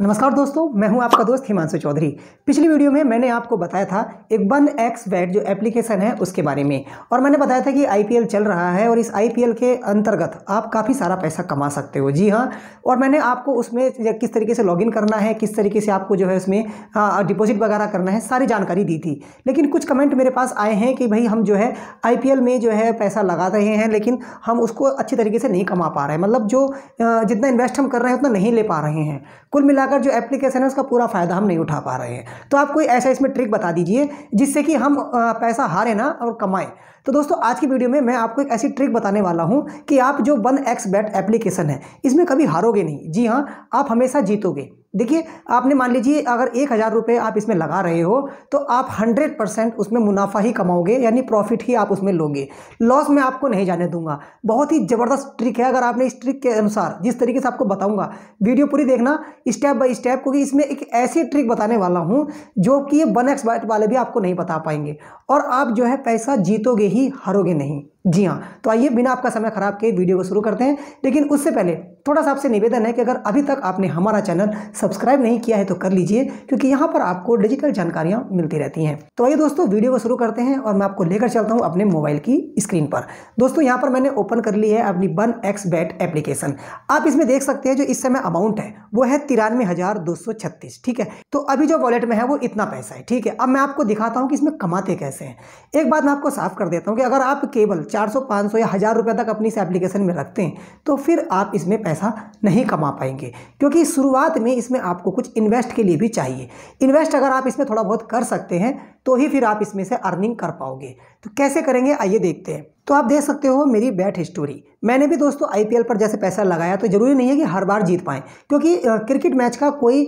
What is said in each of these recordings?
नमस्कार दोस्तों मैं हूं आपका दोस्त हिमांशु चौधरी पिछली वीडियो में मैंने आपको बताया था एक वन एक्स बैट जो एप्लीकेशन है उसके बारे में और मैंने बताया था कि आईपीएल चल रहा है और इस आईपीएल के अंतर्गत आप काफ़ी सारा पैसा कमा सकते हो जी हाँ और मैंने आपको उसमें किस तरीके से लॉगिन करना है किस तरीके से आपको जो है उसमें डिपोजिट हाँ, वगैरह करना है सारी जानकारी दी थी लेकिन कुछ कमेंट मेरे पास आए हैं कि भाई हम जो है आई में जो है पैसा लगा रहे हैं लेकिन हम उसको अच्छी तरीके से नहीं कमा पा रहे हैं मतलब जो जितना इन्वेस्ट हम कर रहे हैं उतना नहीं ले पा रहे हैं कुल मिला जाकर जो एप्लीकेशन है उसका पूरा फ़ायदा हम नहीं उठा पा रहे हैं तो आप कोई ऐसा इसमें ट्रिक बता दीजिए जिससे कि हम पैसा हारे ना और कमाएं तो दोस्तों आज की वीडियो में मैं आपको एक ऐसी ट्रिक बताने वाला हूं कि आप जो वन एक्स बैट एप्लीकेशन है इसमें कभी हारोगे नहीं जी हाँ आप हमेशा जीतोगे देखिए आपने मान लीजिए अगर एक हज़ार रुपये आप इसमें लगा रहे हो तो आप हंड्रेड परसेंट उसमें मुनाफा ही कमाओगे यानी प्रॉफिट ही आप उसमें लोगे लॉस में आपको नहीं जाने दूंगा बहुत ही ज़बरदस्त ट्रिक है अगर आपने इस ट्रिक के अनुसार जिस तरीके से आपको बताऊंगा वीडियो पूरी देखना स्टेप बाय स्टेप क्योंकि इसमें एक ऐसी ट्रिक बताने वाला हूँ जो कि वन एक्स वाले भी आपको नहीं बता पाएंगे और आप जो है पैसा जीतोगे ही हारोगे नहीं जी हाँ तो आइए बिना आपका समय खराब के वीडियो को शुरू करते हैं लेकिन उससे पहले थोड़ा सा आपसे निवेदन है कि अगर अभी तक आपने हमारा चैनल सब्सक्राइब नहीं किया है तो कर लीजिए क्योंकि यहाँ पर आपको डिजिटल जानकारियाँ मिलती रहती हैं तो आइए दोस्तों वीडियो को शुरू करते हैं और मैं आपको लेकर चलता हूँ अपने मोबाइल की स्क्रीन पर दोस्तों यहाँ पर मैंने ओपन कर ली है अपनी वन एक्स बैट एप्लीकेशन आप इसमें देख सकते हैं जो इस समय अमाउंट है वो है तिरानवे हज़ार दो सौ छत्तीस ठीक है तो अभी जो वॉलेट में है वो इतना पैसा है ठीक है अब मैं आपको दिखाता हूँ कि इसमें कमाते कैसे हैं एक बात मैं आपको साफ कर देता हूँ कि अगर आप केवल चार सौ पाँच सौ या हज़ार रुपये तक अपनी इस एप्लीकेशन में रखते हैं तो फिर आप इसमें पैसा नहीं कमा पाएंगे क्योंकि शुरुआत में इसमें आपको कुछ इन्वेस्ट के लिए भी चाहिए इन्वेस्ट अगर आप इसमें थोड़ा बहुत कर सकते हैं तो ही फिर आप इसमें से अर्निंग कर पाओगे तो कैसे करेंगे आइए देखते हैं तो आप देख सकते हो मेरी बैट हिस्टोरी मैंने भी दोस्तों आईपीएल पर जैसे पैसा लगाया तो ज़रूरी नहीं है कि हर बार जीत पाएँ क्योंकि क्रिकेट मैच का कोई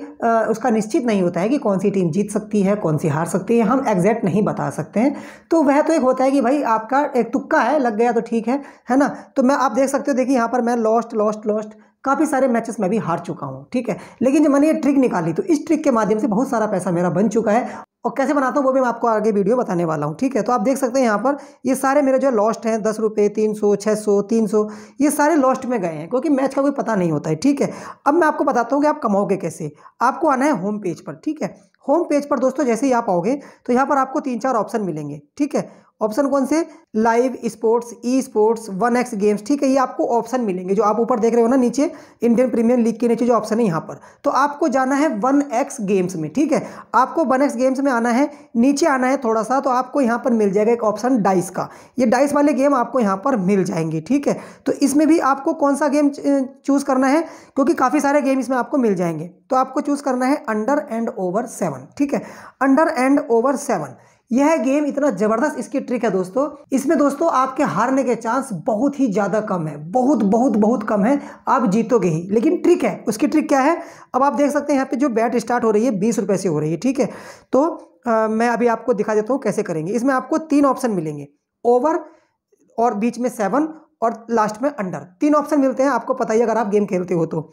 उसका निश्चित नहीं होता है कि कौन सी टीम जीत सकती है कौन सी हार सकती है हम एग्जैक्ट नहीं बता सकते हैं तो वह तो एक होता है कि भाई आपका एक तुक्का है लग गया तो ठीक है है ना तो मैं आप देख सकते हो देखिए यहाँ पर मैं लॉस्ट लॉस्ट लॉस्ट काफ़ी सारे मैचेस मैं भी हार चुका हूँ ठीक है लेकिन जब मैंने ये ट्रिक निकाली तो इस ट्रिक के माध्यम से बहुत सारा पैसा मेरा बन चुका है और कैसे बनाता हूँ वो भी मैं आपको आगे वीडियो बताने वाला हूँ ठीक है तो आप देख सकते हैं यहाँ पर ये सारे मेरे जो लॉस्ट हैं दस रुपये तीन सौ छः सौ तीन सौ ये सारे लॉस्ट में गए हैं क्योंकि मैच का कोई पता नहीं होता है ठीक है अब मैं आपको बताता हूँ कि आप कमाओगे कैसे आपको आना है होम पेज पर ठीक है होम पेज पर दोस्तों जैसे ही आप आओगे तो यहाँ पर आपको तीन चार ऑप्शन मिलेंगे ठीक है ऑप्शन कौन से live sports e sports one X games ठीक है ये आपको ऑप्शन मिलेंगे जो आप ऊपर देख रहे हो ना नीचे इंडियन प्रीमियर लीग के नीचे जो ऑप्शन है यहाँ पर तो आपको जाना है वन एक्स गेम्स में ठीक है आपको वन एक्स गेम्स में आना है नीचे आना है थोड़ा सा तो आपको यहाँ पर मिल जाएगा एक ऑप्शन डाइस का ये डाइस वाले गेम आपको यहाँ पर मिल जाएंगे ठीक है तो इसमें भी आपको कौन सा गेम चूज़ करना है क्योंकि काफ़ी सारे गेम इसमें आपको मिल जाएंगे तो आपको चूज़ करना है अंडर एंड ओवर सेवन ठीक है अंडर एंड ओवर सेवन यह गेम इतना ज़बरदस्त इसकी ट्रिक है दोस्तों इसमें दोस्तों आपके हारने के चांस बहुत ही ज़्यादा कम है बहुत बहुत बहुत कम है आप जीतोगे ही लेकिन ट्रिक है उसकी ट्रिक क्या है अब आप देख सकते हैं यहाँ पे जो बैट स्टार्ट हो रही है बीस रुपये से हो रही है ठीक है तो आ, मैं अभी आपको दिखा देता हूँ कैसे करेंगे इसमें आपको तीन ऑप्शन मिलेंगे ओवर और बीच में सेवन और लास्ट में अंडर तीन ऑप्शन मिलते हैं आपको पता ही अगर आप गेम खेलते हो तो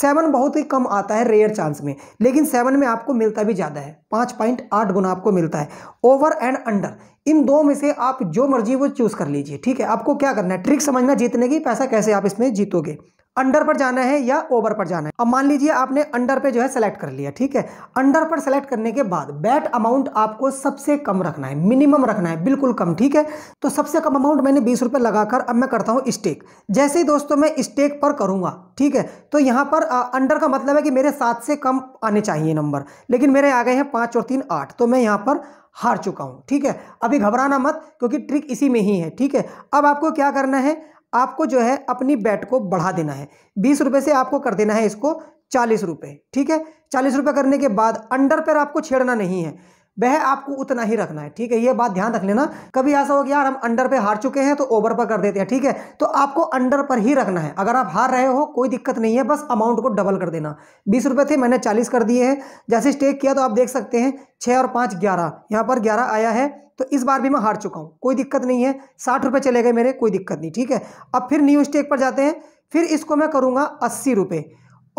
सेवन बहुत ही कम आता है रेयर चांस में लेकिन सेवन में आपको मिलता भी ज़्यादा है पाँच पॉइंट आठ गुना आपको मिलता है ओवर एंड अंडर इन दो में से आप जो मर्जी वो चूज़ कर लीजिए ठीक है आपको क्या करना है ट्रिक समझना जीतने की पैसा कैसे आप इसमें जीतोगे अंडर पर जाना है या ओवर पर जाना है अब मान लीजिए आपने अंडर पे जो है सेलेक्ट कर लिया ठीक है अंडर पर सेलेक्ट करने के बाद बैट अमाउंट आपको सबसे कम रखना है मिनिमम रखना है बिल्कुल कम ठीक है तो सबसे कम अमाउंट मैंने बीस रुपये लगाकर अब मैं करता हूँ स्टेक जैसे ही दोस्तों मैं स्टेक पर करूँगा ठीक है तो यहाँ पर आ, अंडर का मतलब है कि मेरे सात से कम आने चाहिए नंबर लेकिन मेरे आ गए हैं पाँच और तीन आठ तो मैं यहाँ पर हार चुका हूँ ठीक है अभी घबराना मत क्योंकि ट्रिक इसी में ही है ठीक है अब आपको क्या करना है आपको जो है अपनी बैट को बढ़ा देना है बीस रुपये से आपको कर देना है इसको चालीस रुपये ठीक है चालीस रुपये करने के बाद अंडर पर आपको छेड़ना नहीं है वह आपको उतना ही रखना है ठीक है ये बात ध्यान रख लेना कभी ऐसा हो कि यार हम अंडर पे हार चुके हैं तो ओवर पर कर देते हैं ठीक है तो आपको अंडर पर ही रखना है अगर आप हार रहे हो कोई दिक्कत नहीं है बस अमाउंट को डबल कर देना बीस रुपये थे मैंने चालीस कर दिए हैं जैसे स्टेक किया तो आप देख सकते हैं छः और पाँच ग्यारह यहाँ पर ग्यारह आया है तो इस बार भी मैं हार चुका हूँ कोई दिक्कत नहीं है साठ रुपये चले गए मेरे कोई दिक्कत नहीं ठीक है अब फिर न्यू स्टेक पर जाते हैं फिर इसको मैं करूँगा अस्सी रुपये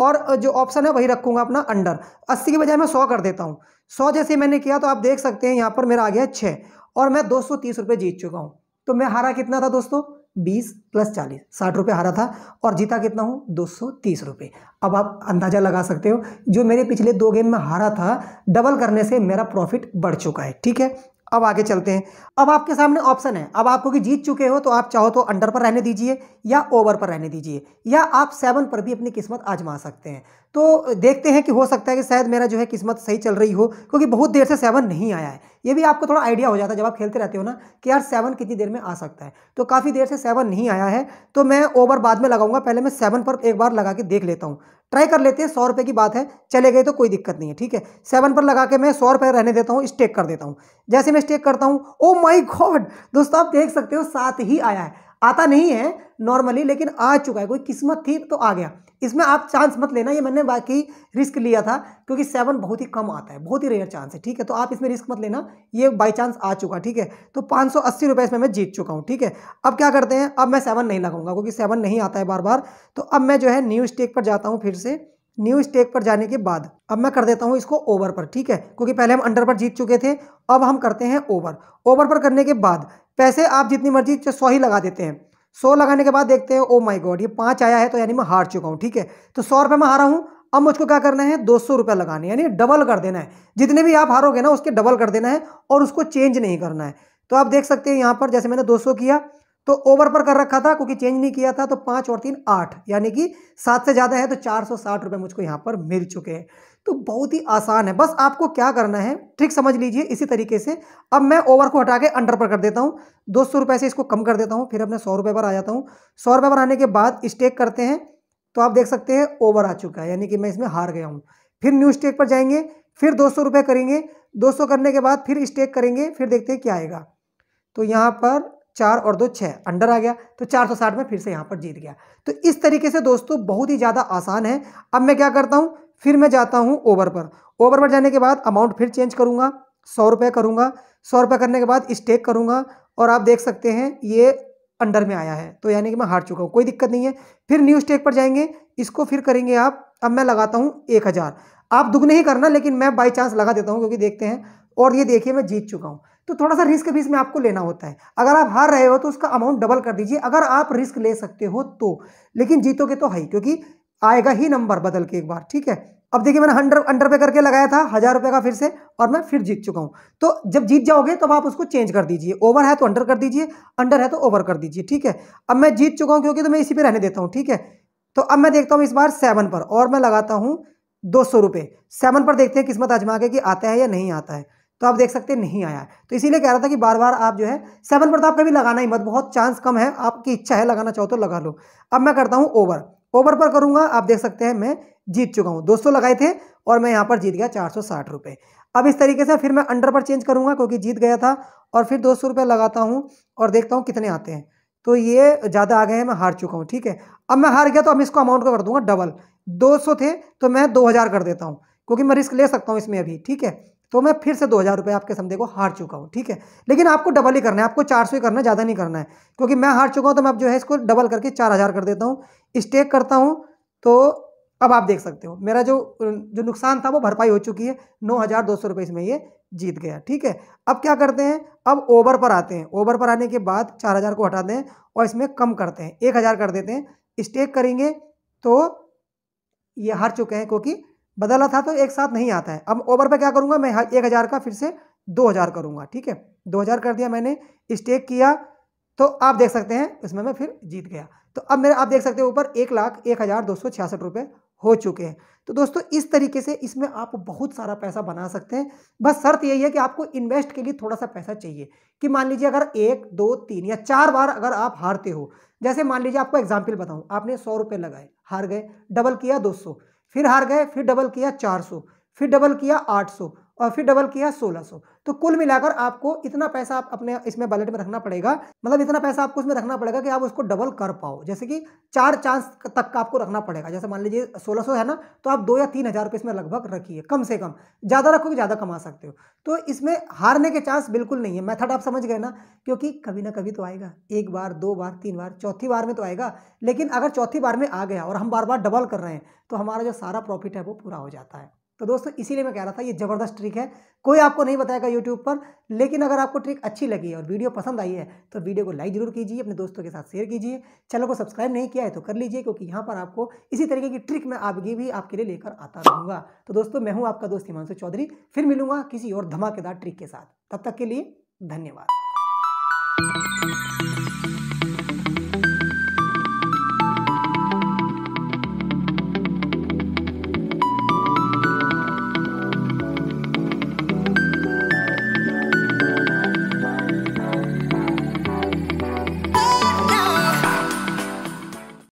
और जो ऑप्शन है वही रखूँगा अपना अंडर अस्सी के बजाय मैं सौ कर देता हूँ सौ जैसे मैंने किया तो आप देख सकते हैं यहाँ पर मेरा आ गया छः और मैं दो सौ तीस रुपये जीत चुका हूँ तो मैं हारा कितना था दोस्तों बीस प्लस चालीस साठ रुपये हारा था और जीता कितना हूँ दो सौ तीस रुपये अब आप अंदाज़ा लगा सकते हो जो मेरे पिछले दो गेम में हारा था डबल करने से मेरा प्रॉफिट बढ़ चुका है ठीक है अब आगे चलते हैं अब आपके सामने ऑप्शन है अब आप क्योंकि जीत चुके हो तो आप चाहो तो अंडर पर रहने दीजिए या ओवर पर रहने दीजिए या आप सेवन पर भी अपनी किस्मत आजमा सकते हैं तो देखते हैं कि हो सकता है कि शायद मेरा जो है किस्मत सही चल रही हो क्योंकि बहुत देर से सेवन नहीं आया है ये भी आपको थोड़ा आइडिया हो जाता है जब आप खेलते रहते हो ना कि यार सेवन कितनी देर में आ सकता है तो काफ़ी देर से सेवन नहीं आया है तो मैं ओवर बाद में लगाऊंगा पहले मैं सेवन पर एक बार लगा के देख लेता हूँ ट्राई कर लेते हैं सौ रुपये की बात है चले गए तो कोई दिक्कत नहीं है ठीक है सेवन पर लगा के मैं सौ रुपये रहने देता हूँ स्टेक कर देता हूँ जैसे मैं स्टेक करता हूँ ओ oh माई गॉड दोस्तों आप देख सकते हो सात ही आया है आता नहीं है नॉर्मली लेकिन आ चुका है कोई किस्मत थी तो आ गया इसमें आप चांस मत लेना ये मैंने बाकी रिस्क लिया था क्योंकि सेवन बहुत ही कम आता है बहुत ही रेयर चांस है ठीक है तो आप इसमें रिस्क मत लेना ये बाई चांस आ चुका ठीक है तो पाँच सौ अस्सी रुपये इसमें मैं जीत चुका हूँ ठीक है अब क्या करते हैं अब मैं सेवन नहीं लगाऊंगा क्योंकि सेवन नहीं आता है बार बार तो अब मैं जो है न्यू स्टेक पर जाता हूँ फिर से न्यू स्टेक पर जाने के बाद अब मैं कर देता हूँ इसको ओवर पर ठीक है क्योंकि पहले हम अंडर पर जीत चुके थे अब हम करते हैं ओवर ओवर पर करने के बाद पैसे आप जितनी मर्जी सौ ही लगा देते हैं सौ लगाने के बाद देखते हैं ओ माई गॉड ये पाँच आया है तो यानी मैं हार चुका हूँ ठीक है तो सौ रुपये मैं हारा हूँ अब मुझको क्या करना है दो सौ रुपये लगाने यानी डबल कर देना है जितने भी आप हारोगे ना उसके डबल कर देना है और उसको चेंज नहीं करना है तो आप देख सकते हैं यहाँ पर जैसे मैंने दो सौ किया तो ओवर पर कर रखा था क्योंकि चेंज नहीं किया था तो पाँच और तीन आठ यानी कि सात से ज़्यादा है तो चार सौ साठ रुपये मुझको यहाँ पर मिल चुके हैं तो बहुत ही आसान है बस आपको क्या करना है ट्रिक समझ लीजिए इसी तरीके से अब मैं ओवर को हटा के अंडर पर कर देता हूँ दो सौ रुपये से इसको कम कर देता हूँ फिर अपने सौ रुपये पर आ जाता हूँ सौ रुपये पर आने के बाद स्टेक करते हैं तो आप देख सकते हैं ओवर आ चुका है यानी कि मैं इसमें हार गया हूँ फिर न्यू स्टेक पर जाएंगे फिर दो सौ रुपये करेंगे दो सौ करने के बाद फिर स्टेक करेंगे फिर देखते हैं क्या आएगा तो यहाँ पर चार और दो छः अंडर आ गया तो चार सौ साठ में फिर से यहाँ पर जीत गया तो इस तरीके से दोस्तों बहुत ही ज़्यादा आसान है अब मैं क्या करता हूँ फिर मैं जाता हूँ ओवर पर ओवर पर जाने के बाद अमाउंट फिर चेंज करूँगा सौ रुपये करूँगा सौ रुपये करने के बाद स्टेक करूँगा और आप देख सकते हैं ये अंडर में आया है तो यानी कि मैं हार चुका हूँ कोई दिक्कत नहीं है फिर न्यू स्टेक पर जाएंगे इसको फिर करेंगे आप अब मैं लगाता हूँ एक हज़ार आप दुगने ही करना लेकिन मैं बाई चांस लगा देता हूँ क्योंकि देखते हैं और ये देखिए मैं जीत चुका हूँ तो थोड़ा सा रिस्क भी इसमें आपको लेना होता है अगर आप हार रहे हो तो उसका अमाउंट डबल कर दीजिए अगर आप रिस्क ले सकते हो तो लेकिन जीतोगे तो है क्योंकि आएगा ही नंबर बदल के एक बार ठीक है अब देखिए मैंने हंड्रेड अंडर पे करके लगाया था हज़ार रुपये का फिर से और मैं फिर जीत चुका हूँ तो जब जीत जाओगे तब तो आप उसको चेंज कर दीजिए ओवर है तो अंडर कर दीजिए अंडर है तो ओवर कर दीजिए ठीक है अब मैं जीत चुका हूँ क्योंकि तो मैं इसी पे रहने देता हूँ ठीक है तो अब मैं देखता हूँ इस बार सेवन पर और मैं लगाता हूँ दो सौ सेवन पर देखते हैं किस्मत आजमा के कि आता है या नहीं आता है तो आप देख सकते हैं नहीं आया तो इसीलिए कह रहा था कि बार बार आप जो है सेवन पर तो आप कभी लगाना ही मत बहुत चांस कम है आपकी इच्छा है लगाना चाहो तो लगा लो अब मैं करता हूँ ओवर ओवर पर करूंगा आप देख सकते हैं मैं जीत चुका हूँ दोस्तों लगाए थे और मैं यहाँ पर जीत गया चार सौ अब इस तरीके से फिर मैं अंडर पर चेंज करूँगा क्योंकि जीत गया था और फिर दो सौ लगाता हूँ और देखता हूँ कितने आते हैं तो ये ज़्यादा आ गए हैं मैं हार चुका हूँ ठीक है अब मैं हार गया तो अब इसको अमाउंट का कर दूंगा डबल दो थे तो मैं दो कर देता हूँ क्योंकि मैं रिस्क ले सकता हूँ इसमें अभी ठीक है तो मैं फिर से दो हज़ार रुपये आपके समझे को हार चुका हूँ ठीक है लेकिन आपको डबल ही करना है आपको चार सौ ही करना है ज़्यादा नहीं करना है क्योंकि मैं हार चुका हूँ तो मैं अब जो है इसको डबल करके चार हज़ार कर देता हूँ स्टेक करता हूँ तो अब आप देख सकते हो मेरा जो जो नुकसान था वो भरपाई हो चुकी है नौ हज़ार दो सौ रुपये इसमें ये जीत गया ठीक है अब क्या करते हैं अब ओवर पर आते हैं ओवर पर आने के बाद चार हज़ार को हटाते हैं और इसमें कम करते हैं एक हज़ार कर देते हैं स्टेक करेंगे तो ये हार चुके हैं क्योंकि बदला था तो एक साथ नहीं आता है अब ओवर पे क्या करूँगा मैं हाँ, एक हज़ार का फिर से दो हज़ार करूँगा ठीक है दो हज़ार कर दिया मैंने स्टेक किया तो आप देख सकते हैं इसमें मैं फिर जीत गया तो अब मेरे आप देख सकते हैं ऊपर एक लाख एक हज़ार दो सौ छियासठ रुपये हो चुके हैं तो दोस्तों इस तरीके से इसमें आप बहुत सारा पैसा बना सकते हैं बस शर्त यही है कि आपको इन्वेस्ट के लिए थोड़ा सा पैसा चाहिए कि मान लीजिए अगर एक दो तीन या चार बार अगर आप हारते हो जैसे मान लीजिए आपको एग्जाम्पल बताऊँ आपने सौ रुपये लगाए हार गए डबल किया दो सौ फिर हार गए फिर डबल किया 400 फिर डबल किया 800 और फिर डबल किया 1600 तो कुल मिलाकर आपको इतना पैसा आप अपने इसमें बैलेट में रखना पड़ेगा मतलब इतना पैसा आपको इसमें रखना पड़ेगा कि आप उसको डबल कर पाओ जैसे कि चार चांस तक का आपको रखना पड़ेगा जैसे मान लीजिए 1600 है ना तो आप दो या तीन हज़ार रुपये इसमें लगभग रखिए कम से कम ज़्यादा रखोगे ज़्यादा कमा सकते हो तो इसमें हारने के चांस बिल्कुल नहीं है मैथड आप समझ गए ना क्योंकि कभी ना कभी तो आएगा एक बार दो बार तीन बार चौथी बार में तो आएगा लेकिन अगर चौथी बार में आ गया और हम बार बार डबल कर रहे हैं तो हमारा जो सारा प्रॉफिट है वो पूरा हो जाता है तो दोस्तों इसीलिए मैं कह रहा था ये ज़बरदस्त ट्रिक है कोई आपको नहीं बताएगा यूट्यूब पर लेकिन अगर आपको ट्रिक अच्छी लगी है और वीडियो पसंद आई है तो वीडियो को लाइक जरूर कीजिए अपने दोस्तों के साथ शेयर कीजिए चैनल को सब्सक्राइब नहीं किया है तो कर लीजिए क्योंकि यहाँ पर आपको इसी तरीके की ट्रिक मैं आपकी भी आपके लिए लेकर आता रहूँगा तो दोस्तों मैं हूँ आपका दोस्त हिमांशु चौधरी फिर मिलूंगा किसी और धमाकेदार ट्रिक के साथ तब तक के लिए धन्यवाद